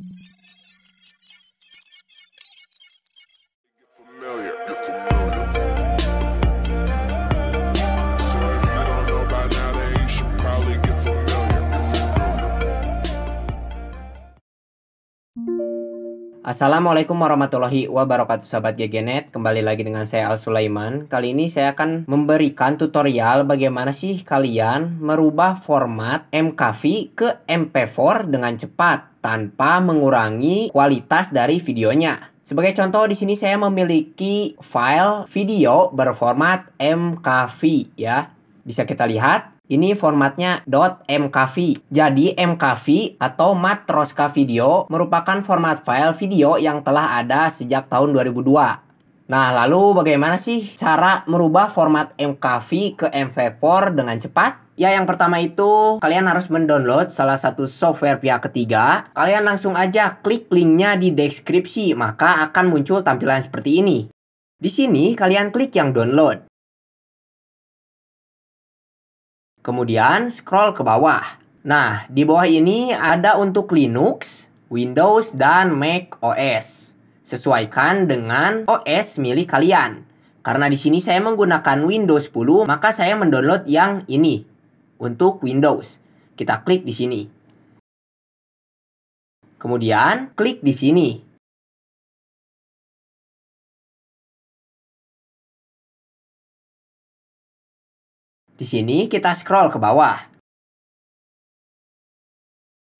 Thank you. Assalamualaikum warahmatullahi wabarakatuh sahabat GGNet Kembali lagi dengan saya Al Sulaiman Kali ini saya akan memberikan tutorial bagaimana sih kalian merubah format MKV ke MP4 dengan cepat Tanpa mengurangi kualitas dari videonya sebagai contoh di sini saya memiliki file video berformat MKV ya. Bisa kita lihat, ini formatnya .mkv. Jadi mkv atau Matroska Video merupakan format file video yang telah ada sejak tahun 2002. Nah, lalu bagaimana sih cara merubah format MKV ke MP4 dengan cepat? Ya, yang pertama itu kalian harus mendownload salah satu software pihak ketiga. Kalian langsung aja klik linknya di deskripsi, maka akan muncul tampilan seperti ini. Di sini, kalian klik yang download. Kemudian scroll ke bawah. Nah, di bawah ini ada untuk Linux, Windows, dan Mac OS. Sesuaikan dengan OS milik kalian. Karena di sini saya menggunakan Windows 10, maka saya mendownload yang ini untuk Windows. Kita klik di sini. Kemudian klik di sini. Di sini kita scroll ke bawah.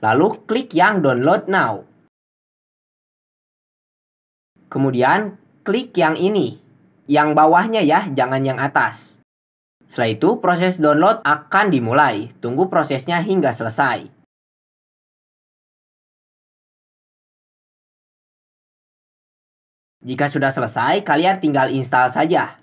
Lalu klik yang download now. Kemudian klik yang ini. Yang bawahnya ya, jangan yang atas. Setelah itu proses download akan dimulai. Tunggu prosesnya hingga selesai. Jika sudah selesai, kalian tinggal install saja.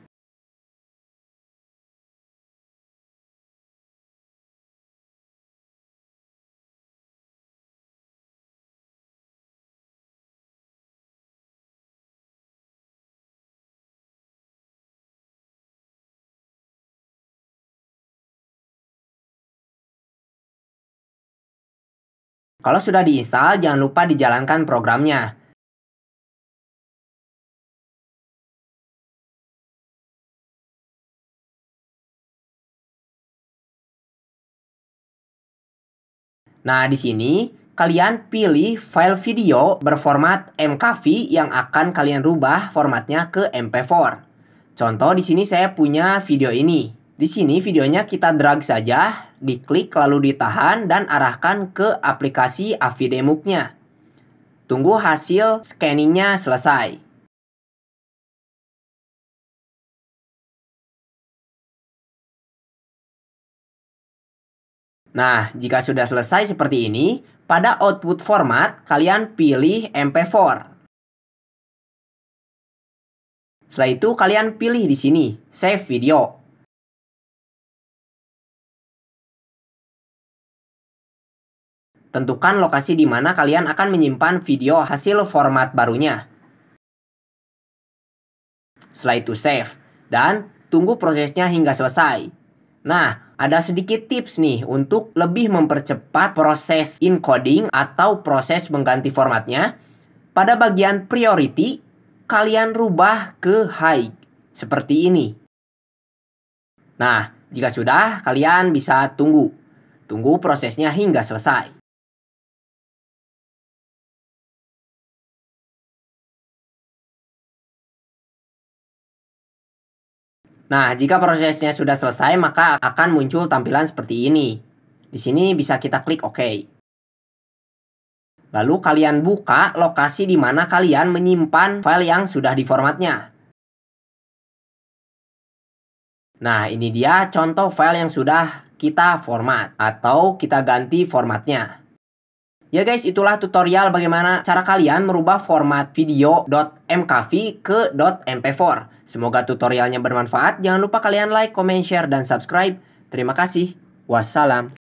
Kalau sudah diinstal, jangan lupa dijalankan programnya. Nah, di sini kalian pilih file video berformat MKV yang akan kalian rubah formatnya ke MP4. Contoh di sini saya punya video ini. Di sini videonya kita drag saja, diklik lalu ditahan dan arahkan ke aplikasi Avidemuk-nya. Tunggu hasil scanningnya selesai. Nah, jika sudah selesai seperti ini, pada output format kalian pilih MP4 setelah itu kalian pilih di sini, save video. Tentukan lokasi di mana kalian akan menyimpan video hasil format barunya. Setelah itu save dan tunggu prosesnya hingga selesai. Nah, ada sedikit tips nih untuk lebih mempercepat proses encoding atau proses mengganti formatnya. Pada bagian priority, kalian rubah ke high seperti ini. Nah, jika sudah, kalian bisa tunggu. Tunggu prosesnya hingga selesai. Nah, jika prosesnya sudah selesai, maka akan muncul tampilan seperti ini. Di sini bisa kita klik OK. Lalu kalian buka lokasi di mana kalian menyimpan file yang sudah diformatnya. Nah, ini dia contoh file yang sudah kita format atau kita ganti formatnya. Ya guys, itulah tutorial bagaimana cara kalian merubah format video .mkv ke .mp4. Semoga tutorialnya bermanfaat. Jangan lupa kalian like, comment, share, dan subscribe. Terima kasih. Wassalam.